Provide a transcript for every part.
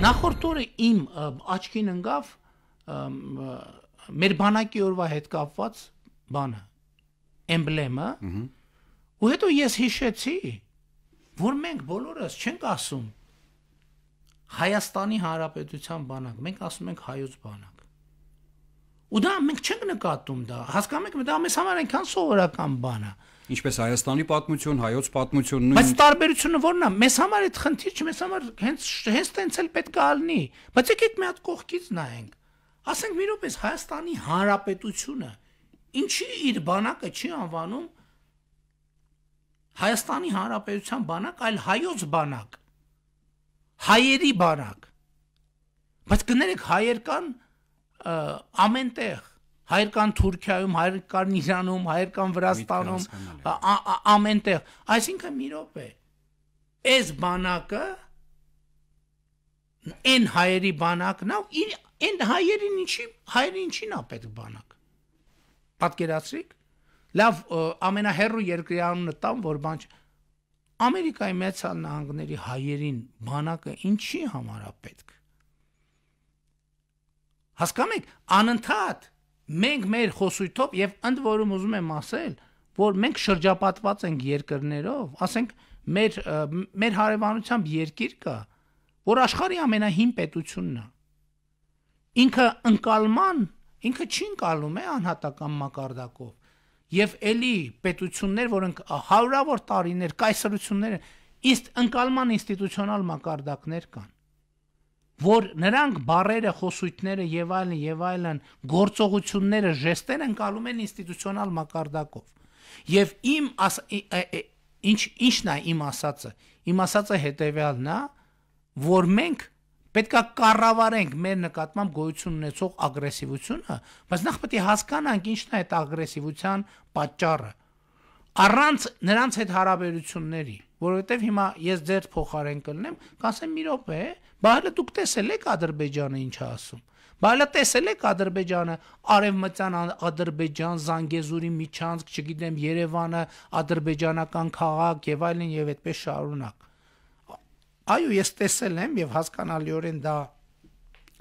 Նախորդ օրը իմ աչքին ընկավ մեր բանակի օրվա հետ կապված բանը, էմբլեմը։ Ու հետո ես հիշեցի, որ մենք բոլորս չենք ասում Հայաստանի Հանրապետության բանակ, մենք ասում ենք հայոց բանակ։ Ու դա մենք չենք նկատում դա։ Հասկանու եք, դա մեզ համար այնքան սովորական բան է ինչպես Հայաստանի պատմություն, հայոց պատմություն նույն Բայց տարբերությունը ո՞րն է։ Մեզ համար այդ խնդիր չէ, մեզ համար հենց հենց տենց էլ պետք է ալնի։ Բայց եկեք մի հատ կողքից նայենք։ Ասենք մի րոպե Հայաստանի Հանրապետությունը ինչի իր բանակը չի անվանում Հայաստանի Հանրապետության բանակ, այլ հայոց բանակ։ Հայերի բանակ։ Բայց կներեք հայեր կան ամենտեղ հայեր կան Թուրքիայում, հայեր կան Իրանում, հայեր կան Վրաստանում, ամենտեղ։ Այսինքն մի րոպե։ Այս բանակը այն հայերի բանակն է, այն հայերին ինչի, հայերին ինչին է պետք բանակ։ Պատկերացրիք։ Լավ, ամենահերրու երկրի անունը տամ, որ բան չի։ Ամերիկայի մեծալ նահանգների հայերին բանակը ինչի համար է պետք։ Հասկանու՞մ եք, անընդհատ մենք մեր խոսույթով եւ ընդ որում ուզում եմ ասել, որ մենք շրջապատված ենք երկրներով, ասենք մեր մեր հարևանությամբ երկիր կա, որ աշխարհի ամենահին պետությունն է։ Ինքը ընկալման, ինքը չի ընկալում է անհատական մակարդակով։ Եվ էլի պետություններ, որոնք հարյուրավոր տարիներ կայսրություններ, իսկ ընկալման ինստիտուցիոնալ մակարդակներ կան որ նրանք բարերը, խոսույթները եւ այլն եւ այլն գործողությունները, ժեստերը անցալում են ինստիտուցիոնալ մակարդակով։ Եվ իմ աս, ինչ ինչն է իմ ասածը։ Իմ ասածը հետեւյալն է, որ մենք պետքա կառավարենք մեր նկատմամբ գոյություն ունեցող ագրեսիվությունը, բայց նախ պետք է հասկանանք ինչն է այդ ագրեսիվության պատճառը։ Առանց նրանց հետ հարաբերությունների որովհետև հիմա ես ձեր փոխարեն կլնեմ, կասեմ՝ «Մի րոպե, բա հələ դուք տեսել եք Ադրբեջանը ինչ ասում»։ Բա հələ տեսել եք Ադրբեջանը, արևմտյան Ադրբեջան, Զանգեզուրի միջանցք, չգիտեմ, Երևանը, ադրբեջանական քաղաք եւ այլն եւ այդպես շարունակ։ Այո, ես տեսել եմ եւ հասկանալիորեն դա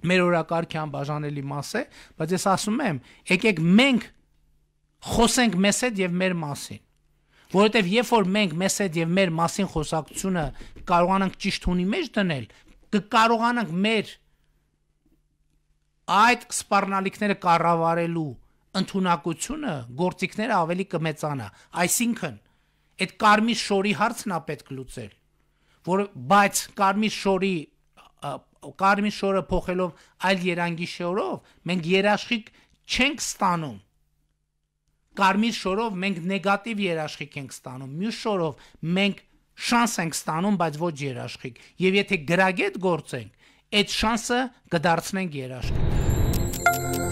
մեր օրակարգի անբաժանելի մաս է, բայց ես ասում եմ, եկեք մենք խոսենք մեզ հետ եւ մեր մասին որովհետև երբ որ մենք մեզ հետ եւ մեր մասին խոսակցությունը կարողանանք ճիշտ ունի մեջ դնել, կկարողանանք մեր այդ սպառնալիքները կառավարելու ընտունակությունը, գործիքները ավելի կմեծանա։ Այսինքն, այդ կարմիր շորի հարցն է պետք լուծել, որ բայց կարմիր շորի կարմիր շորը փոխելով այլ երանգի շորով մենք երաշխիք չենք ստանում Կարմիր շորով մենք նեգատիվ երաշխիք ենք ստանում, մյուս շորով մենք շանս ենք ստանում, բայց ոչ երաշխիք։ Եվ եթե գրագետ գործենք, այդ շանսը կդարձնենք երաշխիք։